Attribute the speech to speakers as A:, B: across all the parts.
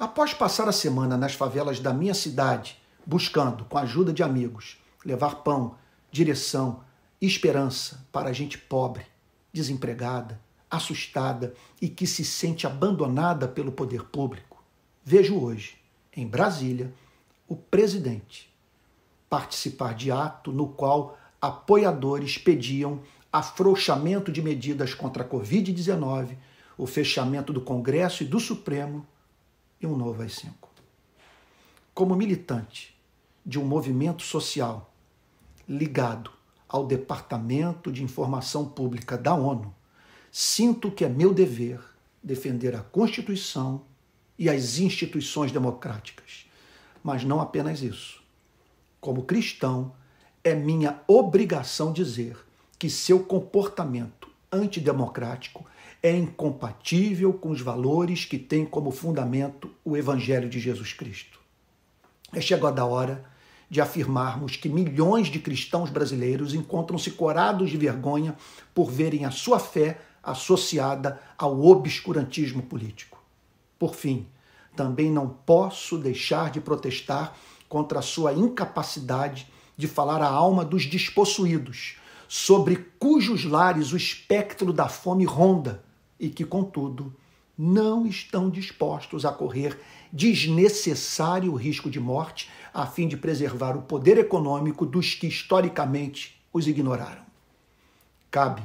A: Após passar a semana nas favelas da minha cidade, buscando, com a ajuda de amigos, levar pão, direção e esperança para a gente pobre, desempregada, assustada e que se sente abandonada pelo poder público, vejo hoje, em Brasília, o presidente participar de ato no qual apoiadores pediam afrouxamento de medidas contra a Covid-19, o fechamento do Congresso e do Supremo e um novo às 5. Como militante de um movimento social ligado ao Departamento de Informação Pública da ONU, sinto que é meu dever defender a Constituição e as instituições democráticas. Mas não apenas isso. Como cristão, é minha obrigação dizer que seu comportamento antidemocrático é incompatível com os valores que tem como fundamento o Evangelho de Jesus Cristo. É chegada a hora de afirmarmos que milhões de cristãos brasileiros encontram-se corados de vergonha por verem a sua fé associada ao obscurantismo político. Por fim, também não posso deixar de protestar contra a sua incapacidade de falar à alma dos despossuídos, sobre cujos lares o espectro da fome ronda, e que, contudo, não estão dispostos a correr desnecessário risco de morte a fim de preservar o poder econômico dos que historicamente os ignoraram. Cabe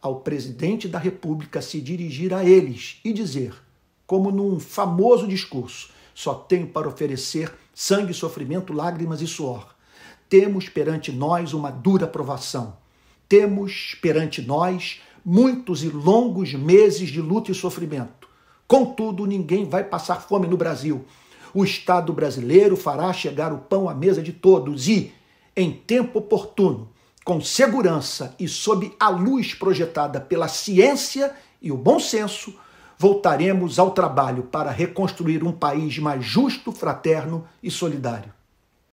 A: ao presidente da República se dirigir a eles e dizer, como num famoso discurso, só tenho para oferecer sangue, sofrimento, lágrimas e suor. Temos perante nós uma dura provação temos perante nós muitos e longos meses de luta e sofrimento. Contudo, ninguém vai passar fome no Brasil. O Estado brasileiro fará chegar o pão à mesa de todos e, em tempo oportuno, com segurança e sob a luz projetada pela ciência e o bom senso, voltaremos ao trabalho para reconstruir um país mais justo, fraterno e solidário.